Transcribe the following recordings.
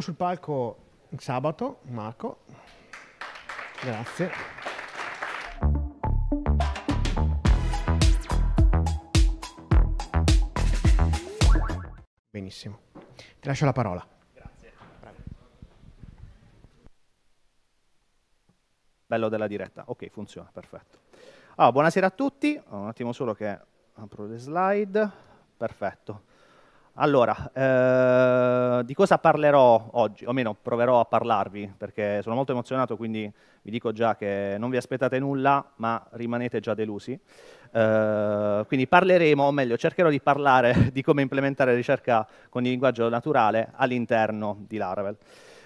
avremo sul palco sabato, Marco. Grazie. Benissimo. Ti lascio la parola. Grazie. Bello della diretta. Ok, funziona, perfetto. Allora, ah, buonasera a tutti. Un attimo solo che apro le slide. Perfetto. Allora, eh, di cosa parlerò oggi? O almeno proverò a parlarvi, perché sono molto emozionato, quindi vi dico già che non vi aspettate nulla, ma rimanete già delusi. Eh, quindi parleremo, o meglio, cercherò di parlare di come implementare ricerca con il linguaggio naturale all'interno di Laravel.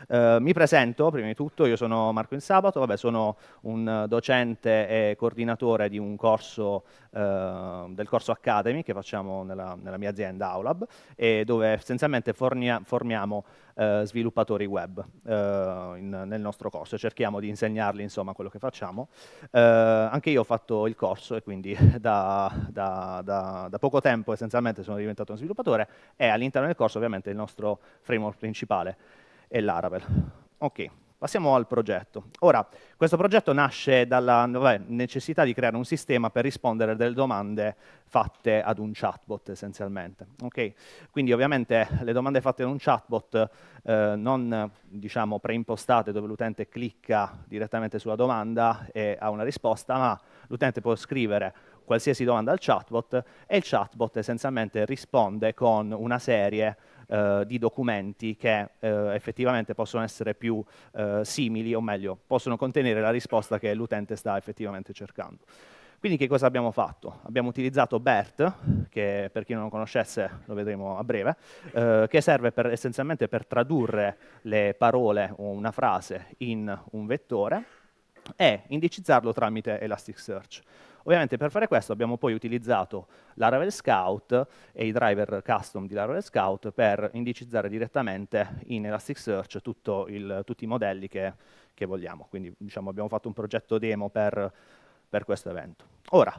Eh, mi presento prima di tutto, io sono Marco Insabato, vabbè, sono un docente e coordinatore di un corso, eh, del corso Academy che facciamo nella, nella mia azienda Aulab e dove essenzialmente fornia, formiamo eh, sviluppatori web eh, in, nel nostro corso, cerchiamo di insegnarli insomma quello che facciamo. Eh, anche io ho fatto il corso e quindi da, da, da, da poco tempo essenzialmente sono diventato un sviluppatore e all'interno del corso ovviamente il nostro framework principale e Laravel. Ok, passiamo al progetto. Ora, questo progetto nasce dalla vabbè, necessità di creare un sistema per rispondere a delle domande fatte ad un chatbot essenzialmente. Okay? Quindi ovviamente le domande fatte ad un chatbot eh, non diciamo, preimpostate dove l'utente clicca direttamente sulla domanda e ha una risposta, ma l'utente può scrivere qualsiasi domanda al chatbot e il chatbot essenzialmente risponde con una serie di eh, di documenti che eh, effettivamente possono essere più eh, simili, o meglio, possono contenere la risposta che l'utente sta effettivamente cercando. Quindi che cosa abbiamo fatto? Abbiamo utilizzato BERT, che per chi non lo conoscesse lo vedremo a breve, eh, che serve per, essenzialmente per tradurre le parole o una frase in un vettore e indicizzarlo tramite Elasticsearch. Ovviamente per fare questo abbiamo poi utilizzato Laravel Scout e i driver custom di Laravel Scout per indicizzare direttamente in Elasticsearch il, tutti i modelli che, che vogliamo. Quindi diciamo, abbiamo fatto un progetto demo per, per questo evento. Ora,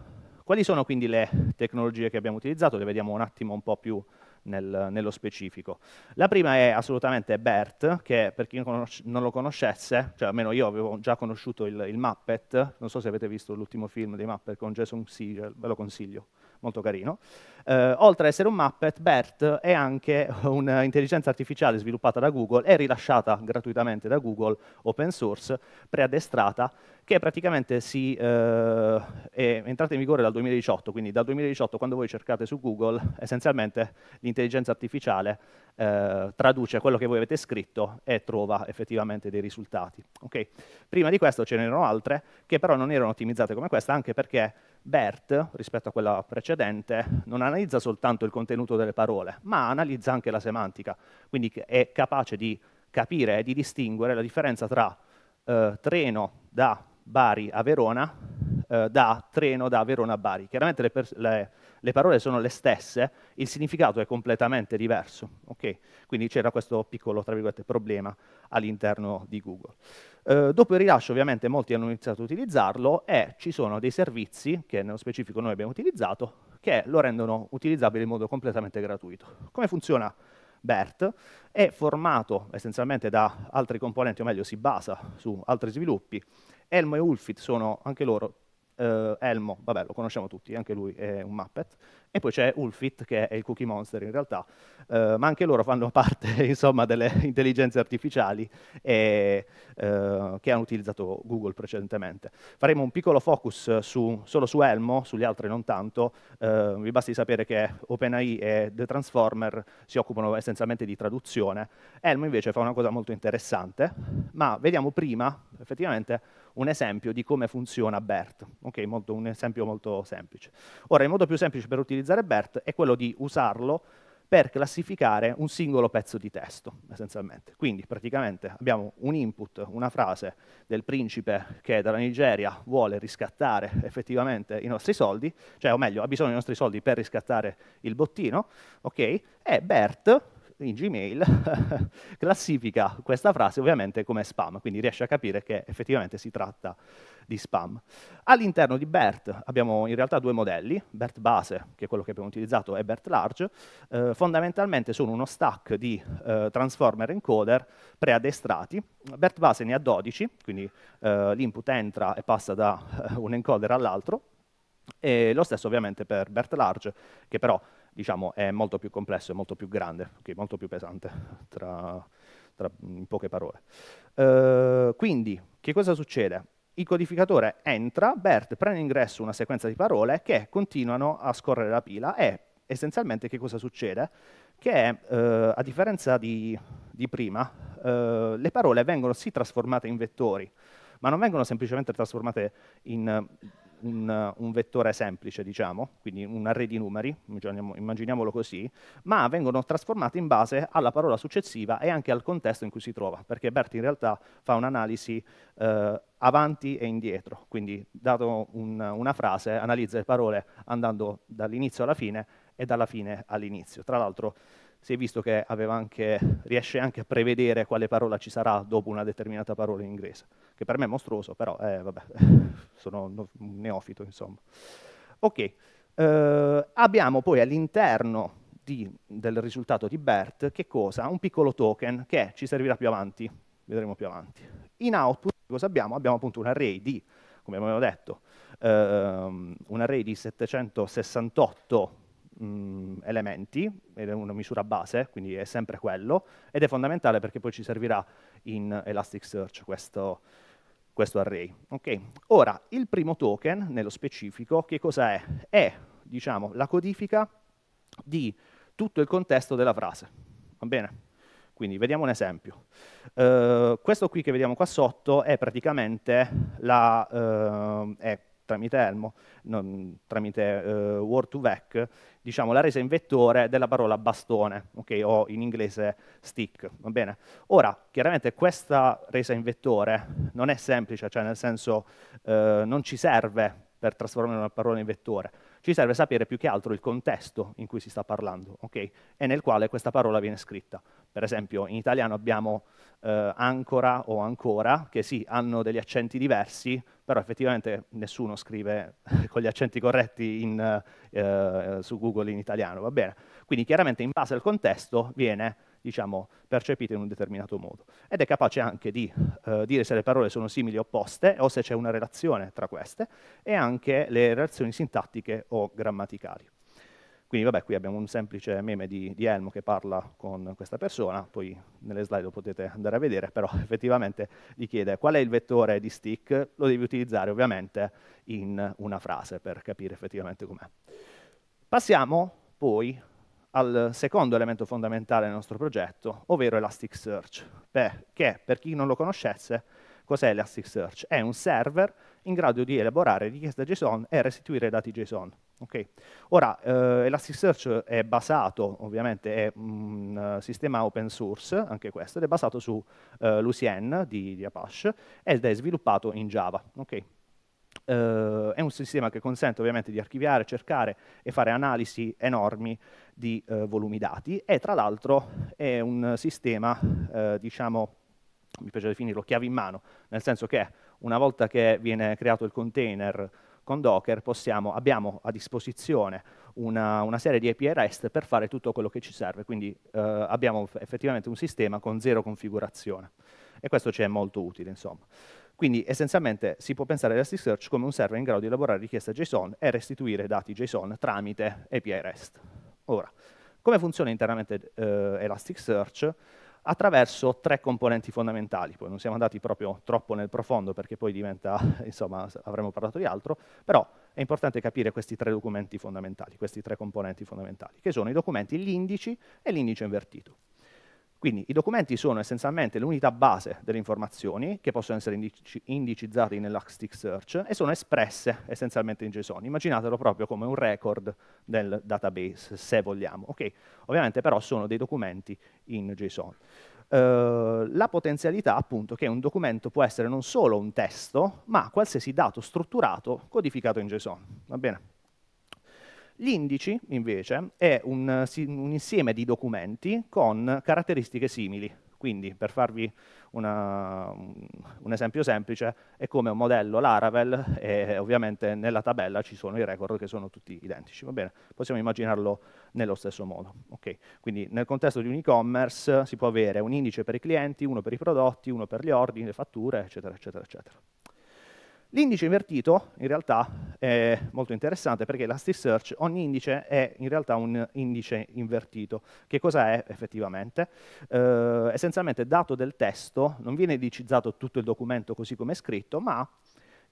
quali sono quindi le tecnologie che abbiamo utilizzato? Le vediamo un attimo un po' più nel, nello specifico. La prima è assolutamente Bert, che per chi non lo conoscesse, cioè almeno io avevo già conosciuto il, il Muppet, non so se avete visto l'ultimo film dei Muppet con Jason Segel, ve lo consiglio, molto carino. Eh, oltre ad essere un Muppet, Bert è anche un'intelligenza artificiale sviluppata da Google e rilasciata gratuitamente da Google, open source, preaddestrata, che praticamente si, eh, è entrata in vigore dal 2018, quindi dal 2018 quando voi cercate su Google, essenzialmente l'intelligenza artificiale eh, traduce quello che voi avete scritto e trova effettivamente dei risultati. Okay? Prima di questo ce n'erano altre che però non erano ottimizzate come questa, anche perché BERT, rispetto a quella precedente, non ha analizza soltanto il contenuto delle parole, ma analizza anche la semantica, quindi è capace di capire e di distinguere la differenza tra eh, treno da Bari a Verona eh, da treno da Verona a Bari. Chiaramente le, le, le, parole sono le stesse, il significato è completamente diverso. Okay? Quindi c'era questo piccolo problema all'interno di Google. Eh, dopo il rilascio ovviamente molti hanno iniziato ad utilizzarlo e ci sono dei servizi che nello specifico noi abbiamo utilizzato che lo rendono utilizzabile in modo completamente gratuito. Come funziona BERT? È formato essenzialmente da altri componenti, o meglio si basa su altri sviluppi. Elmo e Ulfit sono anche loro, eh, Elmo, vabbè lo conosciamo tutti, anche lui è un Muppet, e poi c'è Ulfit, che è il cookie monster in realtà, eh, ma anche loro fanno parte insomma, delle intelligenze artificiali e, eh, che hanno utilizzato Google precedentemente. Faremo un piccolo focus su, solo su Elmo, sugli altri non tanto, eh, vi basti sapere che OpenAI e The Transformer si occupano essenzialmente di traduzione, Elmo invece fa una cosa molto interessante, ma vediamo prima effettivamente un esempio di come funziona BERT, okay, molto, un esempio molto semplice. Ora, il modo più semplice per utilizzare utilizzare BERT è quello di usarlo per classificare un singolo pezzo di testo, essenzialmente. Quindi praticamente abbiamo un input, una frase del principe che dalla Nigeria vuole riscattare effettivamente i nostri soldi, cioè o meglio ha bisogno dei nostri soldi per riscattare il bottino, ok? E Bert in Gmail classifica questa frase ovviamente come spam, quindi riesce a capire che effettivamente si tratta di di spam. All'interno di BERT abbiamo in realtà due modelli, BERT base, che è quello che abbiamo utilizzato, e BERT large, eh, fondamentalmente sono uno stack di eh, transformer encoder preaddestrati. BERT base ne ha 12, quindi eh, l'input entra e passa da eh, un encoder all'altro, e lo stesso ovviamente per BERT large, che però diciamo, è molto più complesso, è molto più grande, molto più pesante, tra, tra, in poche parole. Eh, quindi, che cosa succede? il codificatore entra, BERT prende in ingresso una sequenza di parole che continuano a scorrere la pila e essenzialmente che cosa succede? Che eh, a differenza di, di prima, eh, le parole vengono sì trasformate in vettori, ma non vengono semplicemente trasformate in un, un, vettore semplice, diciamo, quindi un array di numeri, immaginiamolo così, ma vengono trasformati in base alla parola successiva e anche al contesto in cui si trova, perché BERT in realtà fa un'analisi eh, avanti e indietro, quindi dato un, una frase analizza le parole andando dall'inizio alla fine e dalla fine all'inizio. Tra l'altro si è visto che anche, riesce anche a prevedere quale parola ci sarà dopo una determinata parola in inglese che per me è mostruoso, però eh, vabbè, sono un neofito, insomma. Ok, eh, abbiamo poi all'interno di, del risultato di BERT, che cosa? Un piccolo token che ci servirà più avanti, vedremo più avanti. In output cosa abbiamo? Abbiamo appunto un array di, come abbiamo detto, ehm, un array di 768 mh, mm, elementi, ed è una misura base, quindi è sempre quello, ed è fondamentale perché poi ci servirà in Elasticsearch questo, questo array. Okay. Ora, il primo token, nello specifico, che cos'è? È, diciamo, la codifica di tutto il contesto della frase. Va bene? Quindi vediamo un esempio. Uh, questo qui che vediamo qua sotto è praticamente la, uh, è tramite Elmo, non, tramite eh, Word 2 Vec, diciamo la resa in vettore della parola bastone, okay, o in inglese stick, va bene? Ora, chiaramente questa resa in vettore non è semplice, cioè nel senso eh, non ci serve per trasformare una parola in vettore, ci serve sapere più che altro il contesto in cui si sta parlando okay? e nel quale questa parola viene scritta. Per esempio in italiano abbiamo eh, ancora o ancora, che sì, hanno degli accenti diversi, però effettivamente nessuno scrive con gli accenti corretti in, eh, su Google in italiano, va bene? Quindi chiaramente in base al contesto viene diciamo, percepite in un determinato modo. Ed è capace anche di eh, dire se le parole sono simili o opposte o se c'è una relazione tra queste e anche le relazioni sintattiche o grammaticali. Quindi vabbè, qui abbiamo un semplice meme di, di, Elmo che parla con questa persona, poi nelle slide lo potete andare a vedere, però effettivamente gli chiede qual è il vettore di stick, lo devi utilizzare ovviamente in una frase per capire effettivamente com'è. Passiamo poi al secondo elemento fondamentale del nostro progetto, ovvero Elasticsearch, che per chi non lo conoscesse, cos'è Elasticsearch? È un server in grado di elaborare richieste JSON e restituire dati JSON. Okay. Ora, eh, Elasticsearch è basato, ovviamente è un eh, sistema open source, anche questo, ed è basato su uh, eh, Lucien di, di, Apache ed è sviluppato in Java. Okay. Uh, è un sistema che consente ovviamente di archiviare, cercare e fare analisi enormi di uh, volumi dati e tra l'altro è un sistema, uh, diciamo, mi piace definirlo chiave in mano, nel senso che una volta che viene creato il container con Docker possiamo, abbiamo a disposizione una, una, serie di API REST per fare tutto quello che ci serve, quindi abbiamo effettivamente un sistema con zero configurazione e questo ci è molto utile. Insomma. Quindi essenzialmente si può pensare a Elasticsearch come un server in grado di elaborare richieste JSON e restituire dati JSON tramite API REST. Ora, come funziona internamente eh, Elasticsearch? attraverso tre componenti fondamentali, poi non siamo andati proprio troppo nel profondo perché poi diventa, insomma, avremmo parlato di altro, però è importante capire questi tre documenti fondamentali, questi tre componenti fondamentali, che sono i documenti, l'indice e l'indice invertito. Quindi i documenti sono essenzialmente l'unità base delle informazioni che possono essere indici indicizzati nell'Elasticsearch e sono espresse essenzialmente in JSON. Immaginatelo proprio come un record del database, se vogliamo. Okay? Ovviamente però sono dei documenti in JSON. Uh, la potenzialità appunto che un documento può essere non solo un testo, ma qualsiasi dato strutturato codificato in JSON. Va bene? L'indice, invece, è un, un insieme di documenti con caratteristiche simili. Quindi, per farvi una, un esempio semplice, è come un modello Laravel e ovviamente nella tabella ci sono i record che sono tutti identici. Va bene? Possiamo immaginarlo nello stesso modo. Okay. Quindi nel contesto di un e-commerce si può avere un indice per i clienti, uno per i prodotti, uno per gli ordini, le fatture, eccetera, eccetera, eccetera. L'indice invertito in realtà è molto interessante perché Elasticsearch, ogni indice è in realtà un indice invertito. Che cosa è effettivamente? Eh, essenzialmente dato del testo, non viene indicizzato tutto il documento così come è scritto, ma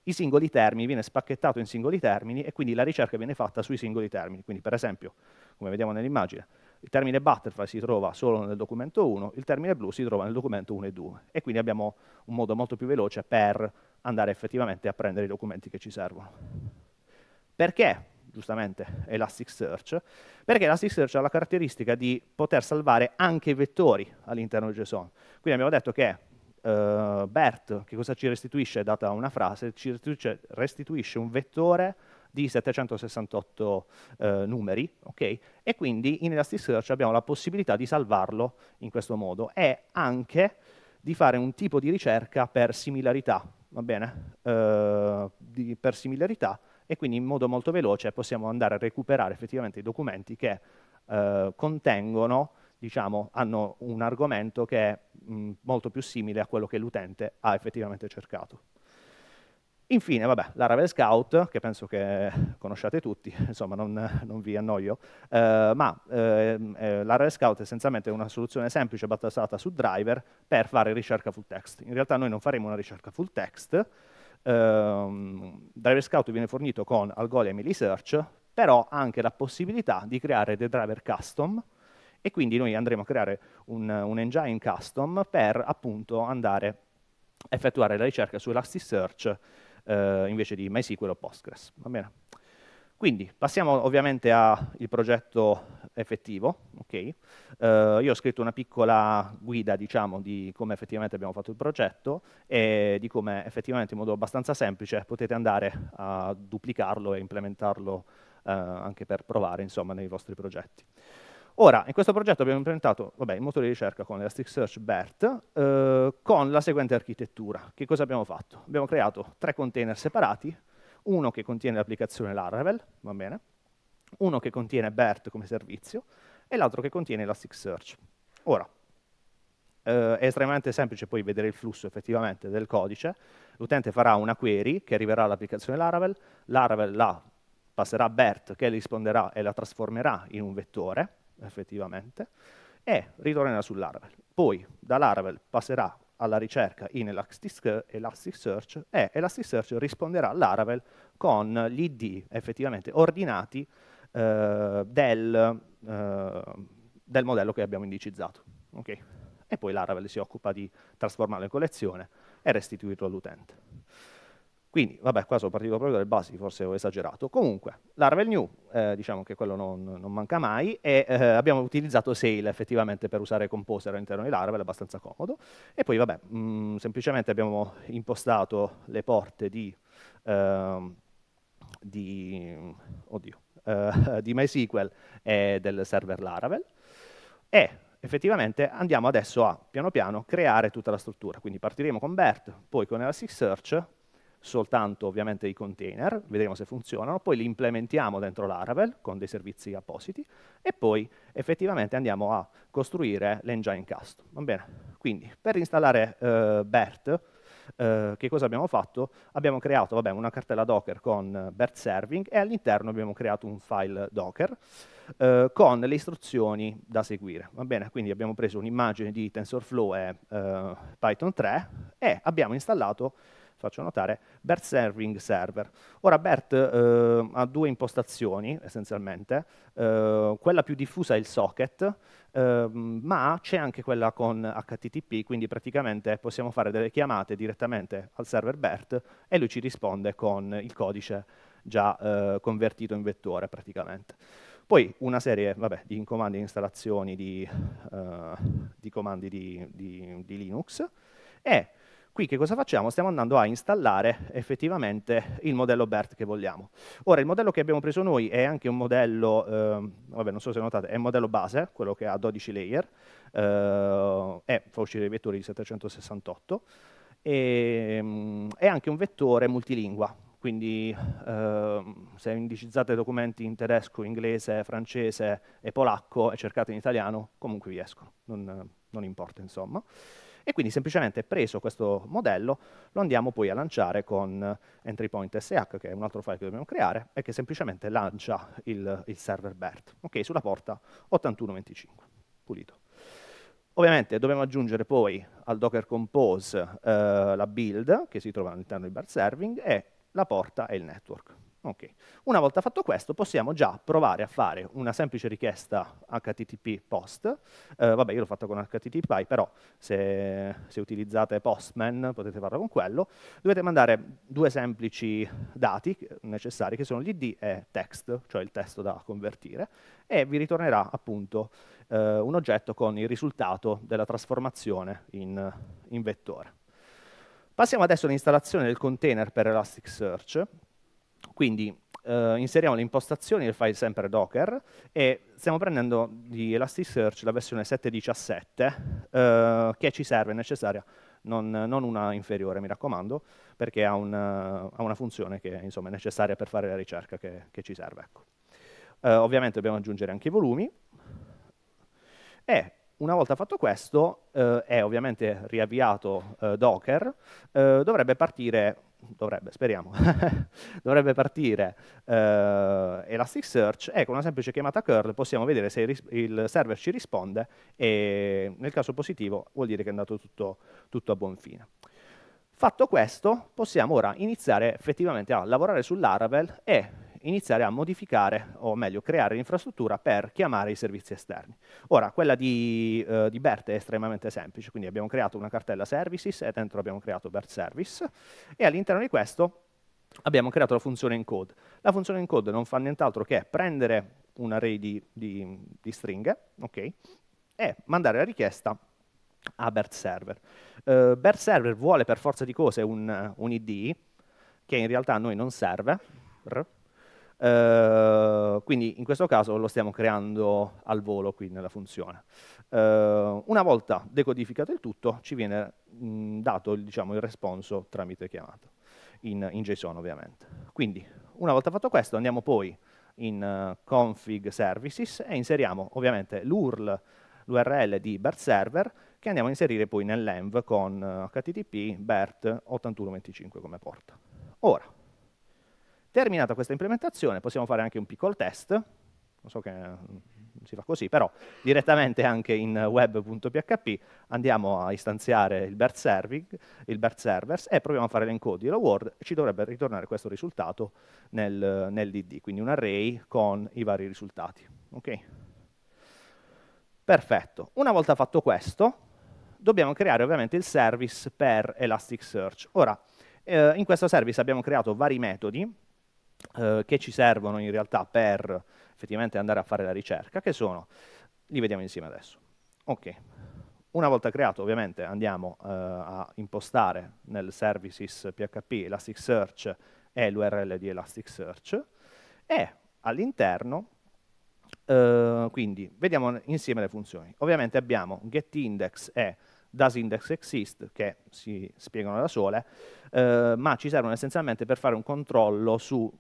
i singoli termini, viene spacchettato in singoli termini e quindi la ricerca viene fatta sui singoli termini. Quindi per esempio, come vediamo nell'immagine, il termine butterfly si trova solo nel documento 1, il termine blu si trova nel documento 1 e 2 e quindi abbiamo un modo molto più veloce per andare effettivamente a prendere i documenti che ci servono. Perché? giustamente Elasticsearch, perché Elasticsearch ha la caratteristica di poter salvare anche i vettori all'interno di JSON. Quindi abbiamo detto che uh, BERT, che cosa ci restituisce data una frase, ci restituisce, restituisce un vettore di 768 eh, numeri, okay? e quindi in Elasticsearch abbiamo la possibilità di salvarlo in questo modo e anche di fare un tipo di ricerca per similarità, va bene? Eh, di, per similarità e quindi in modo molto veloce possiamo andare a recuperare effettivamente i documenti che eh, contengono diciamo, hanno un argomento che è mh, molto più simile a quello che l'utente ha effettivamente cercato. Infine, vabbè, la Ravel Scout, che penso che conosciate tutti, insomma non, non vi annoio, eh, ma eh, eh, la Ravel Scout è essenzialmente una soluzione semplice basata su driver per fare ricerca full text. In realtà noi non faremo una ricerca full text, ehm, Driver Scout viene fornito con Algoliam e Search, però ha anche la possibilità di creare dei driver custom e quindi noi andremo a creare un, un engine custom per appunto andare a effettuare la ricerca su Elasticsearch eh, invece di MySQL o Postgres. Quindi passiamo ovviamente al progetto effettivo. Okay. Eh, io ho scritto una piccola guida diciamo, di come effettivamente abbiamo fatto il progetto e di come effettivamente in modo abbastanza semplice potete andare a duplicarlo e implementarlo eh, anche per provare insomma, nei vostri progetti. Ora, in questo progetto abbiamo implementato vabbè, il motore di ricerca con Elasticsearch BERT eh, con la seguente architettura. Che cosa abbiamo fatto? Abbiamo creato tre container separati, uno che contiene l'applicazione Laravel, va bene, uno che contiene BERT come servizio e l'altro che contiene Elasticsearch. Ora, eh, è estremamente semplice poi vedere il flusso effettivamente del codice. L'utente farà una query che arriverà all'applicazione Laravel, Laravel la passerà a BERT che risponderà e la trasformerà in un vettore, effettivamente, e ritornerà su Laravel. Poi da Laravel passerà alla ricerca in Elasticsearch e Elasticsearch risponderà a Laravel con gli ID effettivamente ordinati eh, del, eh, del, modello che abbiamo indicizzato. Okay? E poi Laravel si occupa di trasformare in collezione e restituirlo all'utente. Quindi, vabbè, qua sono partito proprio dalle basi, forse ho esagerato. Comunque, Laravel New, eh, diciamo che quello non, non manca mai, e eh, abbiamo utilizzato Sail effettivamente per usare Composer all'interno di Laravel, è abbastanza comodo. E poi, vabbè, mh, mm, semplicemente abbiamo impostato le porte di, eh, di, oddio, eh, di MySQL e del server Laravel. E effettivamente andiamo adesso a, piano piano, creare tutta la struttura. Quindi partiremo con BERT, poi con Elasticsearch, soltanto ovviamente i container, vedremo se funzionano, poi li implementiamo dentro Laravel con dei servizi appositi e poi effettivamente andiamo a costruire l'engine custom. Va bene? Quindi per installare eh, BERT, eh, che cosa abbiamo fatto? Abbiamo creato vabbè, una cartella Docker con eh, BERT serving e all'interno abbiamo creato un file Docker eh, con le istruzioni da seguire. Va bene? Quindi abbiamo preso un'immagine di TensorFlow e eh, Python 3 e abbiamo installato faccio notare, BERT Serving Server. Ora BERT eh, ha due impostazioni essenzialmente, eh, quella più diffusa è il socket, eh, ma c'è anche quella con HTTP, quindi praticamente possiamo fare delle chiamate direttamente al server BERT e lui ci risponde con il codice già eh, convertito in vettore praticamente. Poi una serie vabbè, di comandi di installazioni di, eh, di comandi di, di, di Linux e Qui che cosa facciamo? Stiamo andando a installare effettivamente il modello BERT che vogliamo. Ora, il modello che abbiamo preso noi è anche un modello, eh, vabbè, non so se notate, è un modello base, quello che ha 12 layer, eh, è, fa uscire i vettori di 768, e, ehm, è anche un vettore multilingua, quindi eh, se indicizzate documenti in tedesco, inglese, francese e polacco e cercate in italiano, comunque vi escono, non, non importa insomma. E quindi semplicemente preso questo modello lo andiamo poi a lanciare con eh, entry point SH, che è un altro file che dobbiamo creare, e che semplicemente lancia il, il server BERT, okay, sulla porta 8125, pulito. Ovviamente dobbiamo aggiungere poi al Docker Compose eh, la build che si trova all'interno di BERT Serving e la porta e il network. Okay. Una volta fatto questo possiamo già provare a fare una semplice richiesta HTTP post, eh, vabbè io l'ho fatto con HTTP, però se, se, utilizzate Postman potete farlo con quello, dovete mandare due semplici dati necessari che sono l'ID e text, cioè il testo da convertire, e vi ritornerà appunto eh, un oggetto con il risultato della trasformazione in, in vettore. Passiamo adesso all'installazione del container per Elasticsearch, quindi Uh, inseriamo le impostazioni del file sempre docker e stiamo prendendo di Elasticsearch la versione 7.17 uh, eh, che ci serve, è necessaria, non, non, una inferiore mi raccomando, perché ha, un, ha una funzione che insomma, è necessaria per fare la ricerca che, che ci serve. Ecco. Eh, ovviamente dobbiamo aggiungere anche i volumi e una volta fatto questo è ovviamente riavviato Docker, dovrebbe partire dovrebbe, speriamo, dovrebbe partire eh, Elasticsearch e con una semplice chiamata curl possiamo vedere se il, il, server ci risponde e nel caso positivo vuol dire che è andato tutto, tutto a buon fine. Fatto questo, possiamo ora iniziare effettivamente a lavorare su Laravel e iniziare a modificare, o meglio creare l'infrastruttura per chiamare i servizi esterni. Ora, quella di, eh, di, BERT è estremamente semplice, quindi abbiamo creato una cartella services e dentro abbiamo creato BERT service e all'interno di questo abbiamo creato la funzione encode. La funzione encode non fa nient'altro che prendere un array di, di, di stringhe okay, e mandare la richiesta a BERT server. Uh, BERT server vuole per forza di cose un, un ID, che in realtà a noi non serve, eh, quindi in questo caso lo stiamo creando al volo qui nella funzione. Uh, una volta decodificato il tutto ci viene mh, mm, dato diciamo, il responso tramite chiamata, in, in, JSON ovviamente. Quindi una volta fatto questo andiamo poi in uh, config services e inseriamo ovviamente l'URL, l'URL di BERT server che andiamo a inserire poi nell'env con http BERT 8125 come porta. Ora, Terminata questa implementazione possiamo fare anche un piccolo test, non so che mm, si fa così, però direttamente anche in web.php andiamo a istanziare il BERT, serving, il BERT servers e proviamo a fare l'encode di hello world ci dovrebbe ritornare questo risultato nel, nel, DD, quindi un array con i vari risultati. Okay? Perfetto. Una volta fatto questo, dobbiamo creare ovviamente il service per Elasticsearch. Ora, eh, in questo service abbiamo creato vari metodi, eh, che ci servono in realtà per effettivamente andare a fare la ricerca, che sono, li vediamo insieme adesso. Ok, una volta creato ovviamente andiamo eh, a impostare nel services PHP Elasticsearch e l'URL di Elasticsearch e all'interno Uh, quindi vediamo insieme le funzioni. Ovviamente abbiamo getIndex e doesIndexExist che si spiegano da sole, uh, ma ci servono essenzialmente per fare un controllo su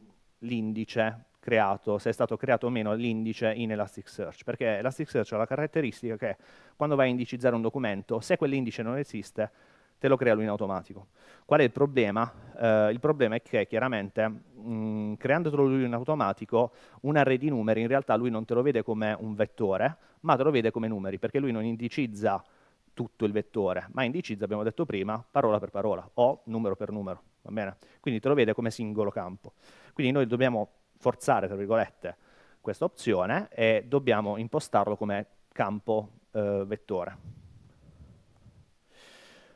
l'indice creato, se è stato creato o meno l'indice in Elasticsearch, perché Elasticsearch ha la caratteristica che quando vai a indicizzare un documento, se quell'indice non esiste, te lo crea lui in automatico. Qual è il problema? Eh, il problema è che chiaramente mh, mm, creandotelo lui in automatico, un array di numeri in realtà lui non te lo vede come un vettore, ma te lo vede come numeri, perché lui non indicizza tutto il vettore, ma indicizza, abbiamo detto prima, parola per parola o numero per numero, va bene? Quindi te lo vede come singolo campo. Quindi noi dobbiamo forzare, tra virgolette, questa opzione e dobbiamo impostarlo come campo eh, vettore.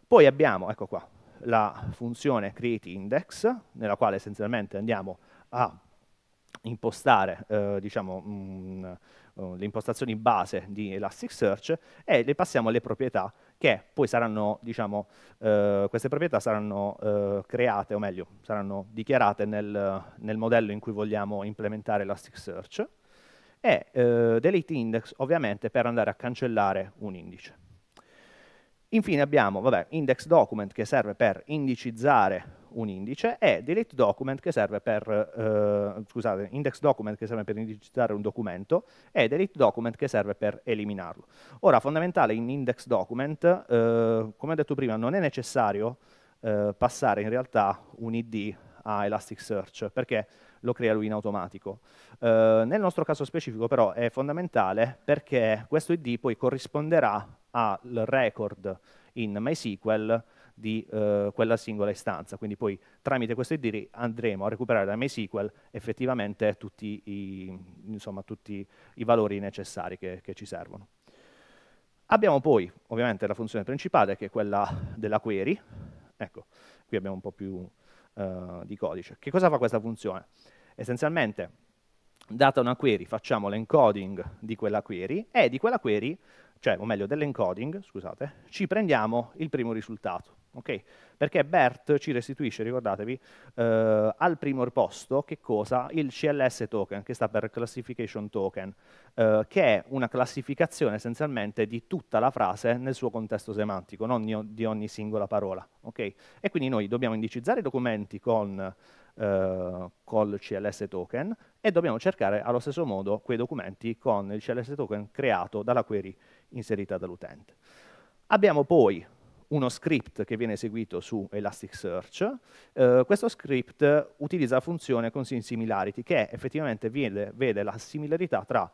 Poi abbiamo, ecco qua, la funzione createIndex, nella quale essenzialmente andiamo a impostare eh, diciamo, uh, le impostazioni base di Elasticsearch e le passiamo alle proprietà che poi saranno, diciamo, uh, queste proprietà saranno uh, create, o meglio, saranno dichiarate nel, nel, modello in cui vogliamo implementare Elasticsearch e delete index ovviamente per andare a cancellare un indice. Infine abbiamo vabbè, index document che serve per indicizzare un indice e delete document che serve per, eh, scusate, index document che serve per indicizzare un documento e delete document che serve per eliminarlo. Ora, fondamentale in index document, eh, come ho detto prima, non è necessario eh, passare in realtà un ID a Elasticsearch perché lo crea lui in automatico. Eh, nel nostro caso specifico però è fondamentale perché questo ID poi corrisponderà al record in MySQL di eh, quella singola istanza. Quindi poi tramite questo ID andremo a recuperare da MySQL effettivamente tutti i, insomma, tutti i valori necessari che, che ci servono. Abbiamo poi ovviamente la funzione principale che è quella della query, ecco, qui abbiamo un po' più eh, di codice. Che cosa fa questa funzione? Essenzialmente, data una query, facciamo l'encoding di quella query e di quella query, cioè, o meglio, dell'encoding, scusate, ci prendiamo il primo risultato. Okay? Perché BERT ci restituisce, ricordatevi, eh, al primo posto che cosa? Il CLS token, che sta per Classification Token, eh, che è una classificazione essenzialmente di tutta la frase nel suo contesto semantico, non di ogni singola parola. Okay? E quindi noi dobbiamo indicizzare i documenti con eh, col CLS token e dobbiamo cercare allo stesso modo quei documenti con il CLS token creato dalla query inserita dall'utente. Abbiamo poi uno script che viene eseguito su Elasticsearch. Eh, questo script utilizza la funzione consign similarity, che effettivamente vede, vede la similarità tra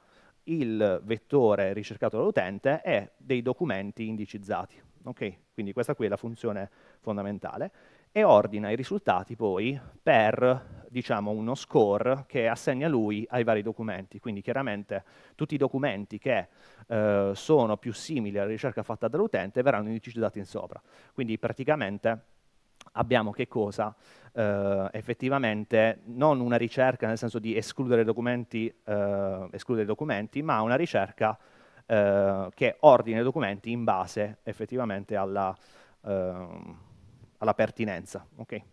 il vettore ricercato dall'utente e dei documenti indicizzati. Okay? Quindi questa qui è la funzione fondamentale e ordina i risultati poi per diciamo, uno score che assegna lui ai vari documenti. Quindi chiaramente tutti i documenti che eh, sono più simili alla ricerca fatta dall'utente verranno indicizzati in sopra. Quindi praticamente abbiamo che cosa? Eh, effettivamente non una ricerca nel senso di escludere documenti, eh, escludere documenti ma una ricerca eh, che ordina i documenti in base effettivamente alla, ehm, alla pertinenza. Okay?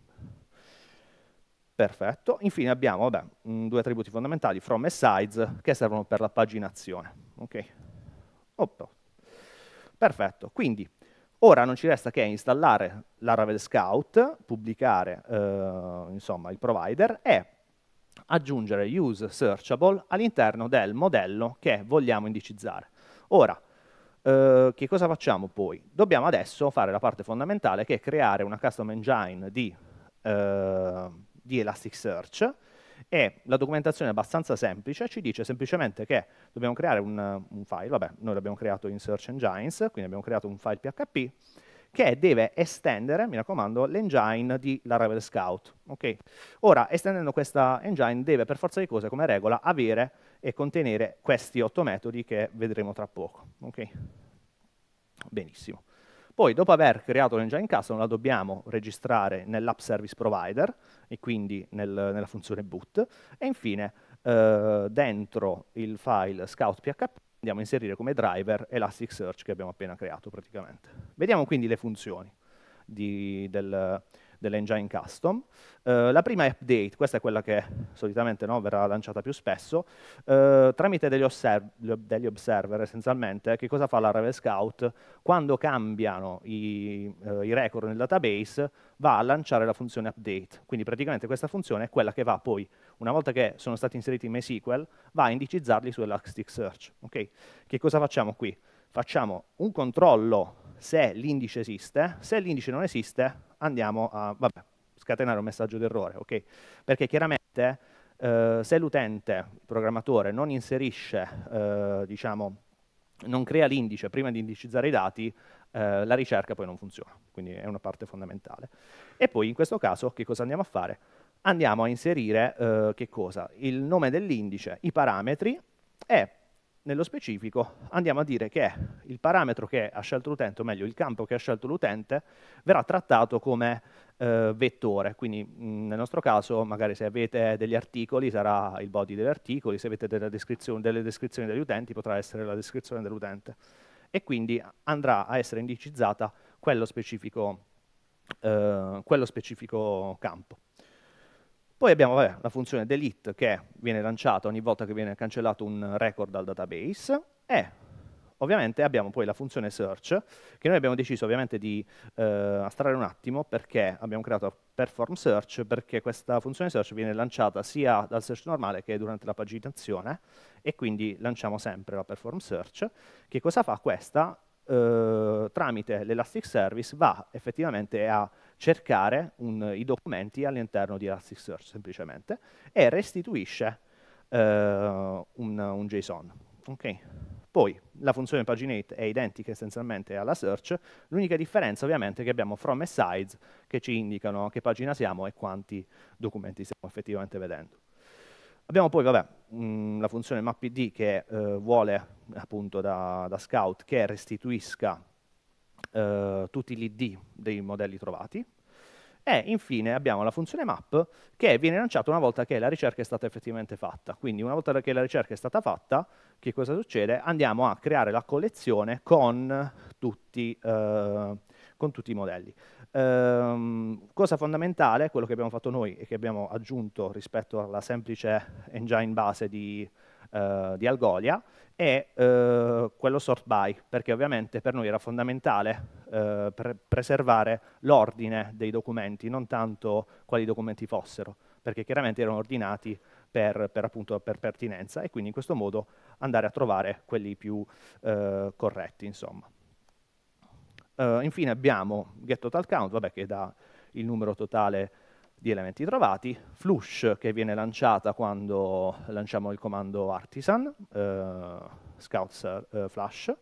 Perfetto. Infine abbiamo vabbè, mm, due attributi fondamentali, from e size, che servono per la paginazione. Okay. Perfetto. Quindi, ora non ci resta che installare Laravel Scout, pubblicare eh, insomma, il provider e aggiungere use searchable all'interno del modello che vogliamo indicizzare. Ora, eh, che cosa facciamo poi? Dobbiamo adesso fare la parte fondamentale che è creare una custom engine di eh, di Elasticsearch e la documentazione è abbastanza semplice, ci dice semplicemente che dobbiamo creare un, un file, vabbè, noi l'abbiamo creato in Search Engines, quindi abbiamo creato un file PHP che deve estendere, mi raccomando, l'engine di Laravel Scout. Okay? Ora, estendendo questa engine deve per forza di cose, come regola, avere e contenere questi otto metodi che vedremo tra poco. Okay? Benissimo. Poi dopo aver creato l'engine custom la dobbiamo registrare nell'app service provider e quindi nel, nella funzione boot e infine eh, dentro il file scout.php andiamo a inserire come driver Elasticsearch che abbiamo appena creato praticamente. Vediamo quindi le funzioni di, del, dell'engine custom. Eh, la prima è update, questa è quella che solitamente no, verrà lanciata più spesso, eh, tramite degli, degli, observer essenzialmente, che cosa fa la Ravel Scout? Quando cambiano i, eh, i record nel database va a lanciare la funzione update, quindi praticamente questa funzione è quella che va poi una volta che sono stati inseriti in MySQL, va a indicizzarli su Elasticsearch. Okay? Che cosa facciamo qui? Facciamo un controllo se l'indice esiste, se l'indice non esiste, andiamo a vabbè, scatenare un messaggio d'errore, ok? Perché chiaramente eh, se l'utente, il programmatore, non inserisce, eh, diciamo, non crea l'indice prima di indicizzare i dati, eh, la ricerca poi non funziona, quindi è una parte fondamentale. E poi in questo caso che cosa andiamo a fare? Andiamo a inserire eh, Il nome dell'indice, i parametri e nello specifico andiamo a dire che il parametro che ha scelto l'utente, o meglio il campo che ha scelto l'utente, verrà trattato come eh, vettore, quindi mh, nel nostro caso magari se avete degli articoli sarà il body degli articoli, se avete delle descrizioni, delle descrizioni degli utenti potrà essere la descrizione dell'utente e quindi andrà a essere indicizzata quello specifico, eh, quello specifico campo. Poi abbiamo vabbè, la funzione delete che viene lanciata ogni volta che viene cancellato un record dal database e ovviamente abbiamo poi la funzione search che noi abbiamo deciso ovviamente di eh, astrarre un attimo perché abbiamo creato perform search perché questa funzione search viene lanciata sia dal search normale che durante la paginazione e quindi lanciamo sempre la perform search che cosa fa questa? Eh, tramite Service va effettivamente a cercare un, i documenti all'interno di Elasticsearch semplicemente e restituisce eh, un, un, JSON. Okay. Poi la funzione paginate è identica essenzialmente alla search, l'unica differenza ovviamente è che abbiamo from e size che ci indicano che pagina siamo e quanti documenti stiamo effettivamente vedendo. Abbiamo poi vabbè, mh, mm, la funzione mappd che eh, vuole appunto da, da scout che restituisca eh, tutti gli ID dei modelli trovati. E infine abbiamo la funzione map che viene lanciata una volta che la ricerca è stata effettivamente fatta. Quindi una volta che la ricerca è stata fatta, che cosa succede? Andiamo a creare la collezione con tutti, eh, con tutti i modelli. Ehm, cosa fondamentale, quello che abbiamo fatto noi e che abbiamo aggiunto rispetto alla semplice engine base di, eh, di Algolia, e eh, quello sort by, perché ovviamente per noi era fondamentale eh, pre preservare l'ordine dei documenti, non tanto quali documenti fossero, perché chiaramente erano ordinati per, per, appunto, per pertinenza e quindi in questo modo andare a trovare quelli più eh, corretti. Insomma. Eh, infine abbiamo get total count, vabbè, che dà il numero totale di elementi trovati, flush che viene lanciata quando lanciamo il comando artisan, eh, scouts eh, flash,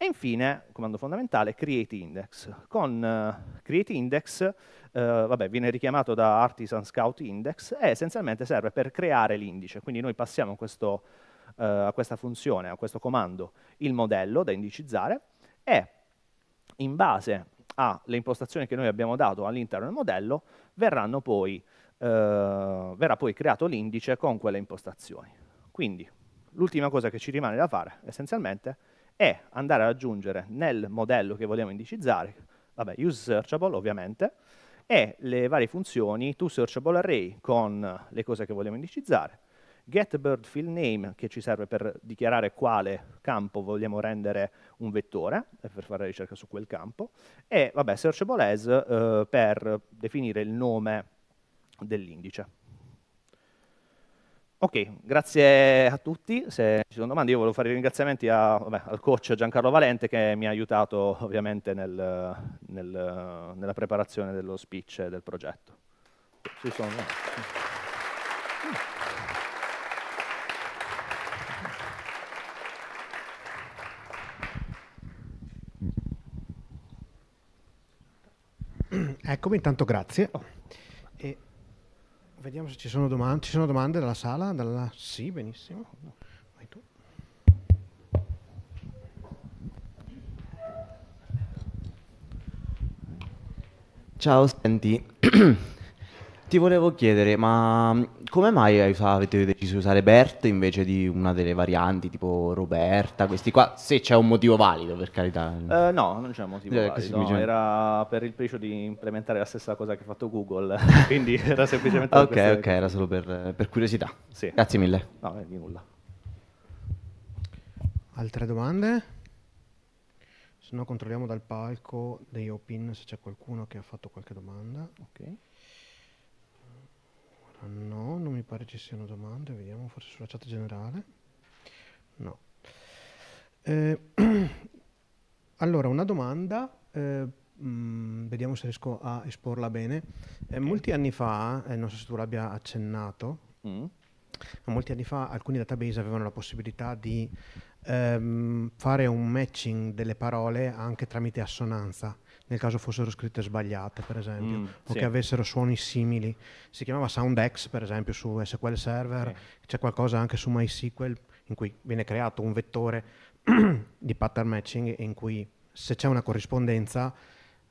e infine, comando fondamentale, create index. Con eh, create index, eh, vabbè, viene richiamato da artisan scout index e essenzialmente serve per creare l'indice, quindi noi passiamo questo, eh, a questa funzione, a questo comando, il modello da indicizzare e in base alle impostazioni che noi abbiamo dato all'interno del modello, poi, eh, verrà poi creato l'indice con quelle impostazioni. Quindi l'ultima cosa che ci rimane da fare essenzialmente è andare ad aggiungere nel modello che vogliamo indicizzare, vabbè, use searchable ovviamente, e le varie funzioni to searchable array con le cose che vogliamo indicizzare, getBird field name che ci serve per dichiarare quale campo vogliamo rendere un vettore per fare ricerca su quel campo e vabbè searchable as eh, per definire il nome dell'indice. Ok, grazie a tutti. Se ci sono domande, io volevo fare i ringraziamenti a, vabbè, al coach Giancarlo Valente che mi ha aiutato ovviamente nel, nel, nella preparazione dello speech del progetto. Ci sono. Eccomi, intanto grazie. Oh. E vediamo se ci sono domande. Ci sono domande dalla sala? Dalla... Sì, benissimo. Vai tu. Ciao senti. Ti volevo chiedere, ma mm, come mai avete deciso di usare Bert invece di una delle varianti tipo Roberta? Questi qua, se c'è un motivo valido, per carità. Eh, no, non c'è un motivo. Eh, valido, no, era per il peso di implementare la stessa cosa che ha fatto Google, quindi era semplicemente... per ok, queste- ok, era solo per, per curiosità. Sì. Grazie mille. No, di nulla. Altre domande? Se no controlliamo dal palco dei Opin se c'è qualcuno che ha fatto qualche domanda. Ok. Ah, no, non mi pare ci siano domande, vediamo forse sulla chat generale. No. Eh, allora, una domanda, eh, mh, mm, vediamo se riesco a esporla bene. Eh, molti anni fa, eh, non so se tu l'abbia accennato, mm. ma molti anni fa alcuni database avevano la possibilità di ehm, fare un matching delle parole anche tramite assonanza nel caso fossero scritte sbagliate, per esempio, mm, o sì. che avessero suoni simili. Si chiamava SoundX, per esempio, su SQL Server, sì. c'è qualcosa anche su MySQL in cui viene creato un vettore di pattern matching in cui se c'è una corrispondenza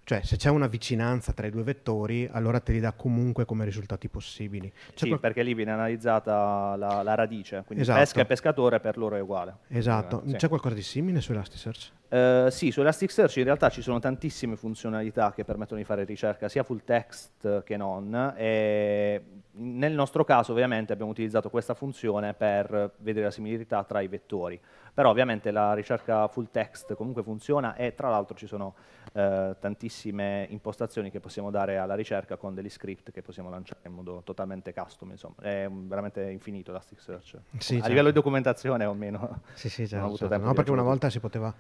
cioè, se c'è una vicinanza tra i due vettori, allora te li dà comunque come risultati possibili. C'è cioè, sì, qual... perché lì viene analizzata la, la radice, quindi esatto. pesca e pescatore per loro è uguale. Esatto. Sì. C'è qualcosa di simile su Elasticsearch? Uh, sì, su Elasticsearch in realtà ci sono tantissime funzionalità che permettono di fare ricerca, sia full text che non. E nel nostro caso, ovviamente, abbiamo utilizzato questa funzione per vedere la similarità tra i vettori però ovviamente la ricerca full text comunque funziona e tra l'altro ci sono eh, tantissime impostazioni che possiamo dare alla ricerca con degli script che possiamo lanciare in modo totalmente custom, insomma, è veramente infinito Elasticsearch. Sì, a certo. livello di documentazione almeno. Sì, sì, certo, certo. No, perché una volta si poteva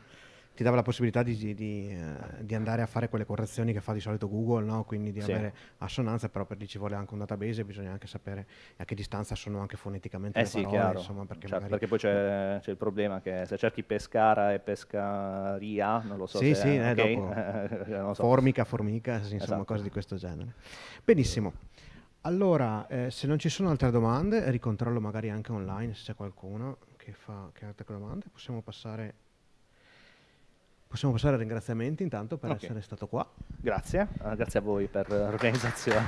ti dava la possibilità di, di, eh, di, andare a fare quelle correzioni che fa di solito Google, no? quindi di sì. avere assonanza, però per lì ci vuole anche un database, bisogna anche sapere a che distanza sono anche foneticamente eh le sì, parole, chiaro. Insomma, perché, certo, magari... perché poi c'è, c'è, il problema che se cerchi Pescara e Pescaria, non lo so sì, se... Sì, eh, okay. dopo, eh, so. formica, formica, sì, insomma esatto. cose di questo genere. Benissimo. Allora, eh, se non ci sono altre domande, ricontrollo magari anche online se c'è qualcuno che fa che ha altre domande, possiamo passare Possiamo passare ai ringraziamenti intanto per okay. essere stato qua. Grazie, uh, grazie a voi per l'organizzazione.